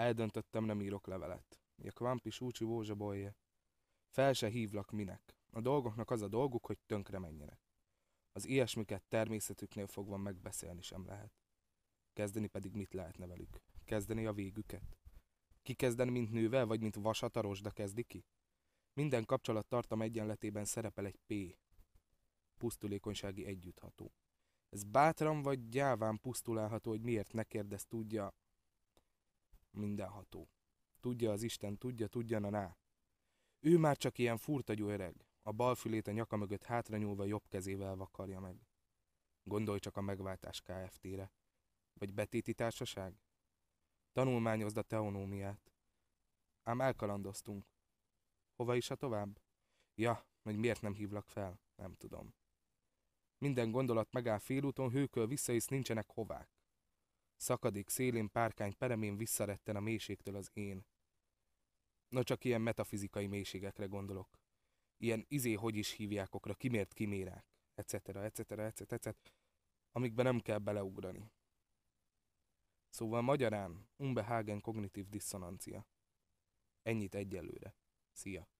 Eldöntöttem, nem írok levelet. Ja, kvampi, súcsi vózsabolje. Fel se hívlak minek. A dolgoknak az a dolguk, hogy tönkre menjenek. Az ilyesmiket természetüknél fogva megbeszélni sem lehet. Kezdeni pedig mit lehetne velük? Kezdeni a végüket? Ki kezden, mint nővel, vagy mint vasatarosda kezdi ki? Minden kapcsolat tartam egyenletében szerepel egy P. Pusztulékonysági együttható. Ez bátran vagy gyáván pusztulálható, hogy miért ne kérdez tudja, mindenható. Tudja az Isten, tudja, tudja na ná. Ő már csak ilyen furtagyú öreg, a bal fülét a nyaka mögött hátra nyúlva jobb kezével vakarja meg. Gondolj csak a megváltás KFT-re. Vagy betéti társaság? Tanulmányozd a teonómiát. Ám elkalandoztunk. Hova is a tovább? Ja, hogy miért nem hívlak fel, nem tudom. Minden gondolat megáll félúton, hőköl vissza, hisz nincsenek hovák szakadik szélén párkány peremén visszaretten a mélységtől az én. Na csak ilyen metafizikai mélységekre gondolok. Ilyen izé, hogy is hívják okra, kimért kimérák, etc., etc., etc., etc., Amikben nem kell beleugrani. Szóval magyarán, Unbehagen kognitív diszonancia. Ennyit egyelőre. Szia!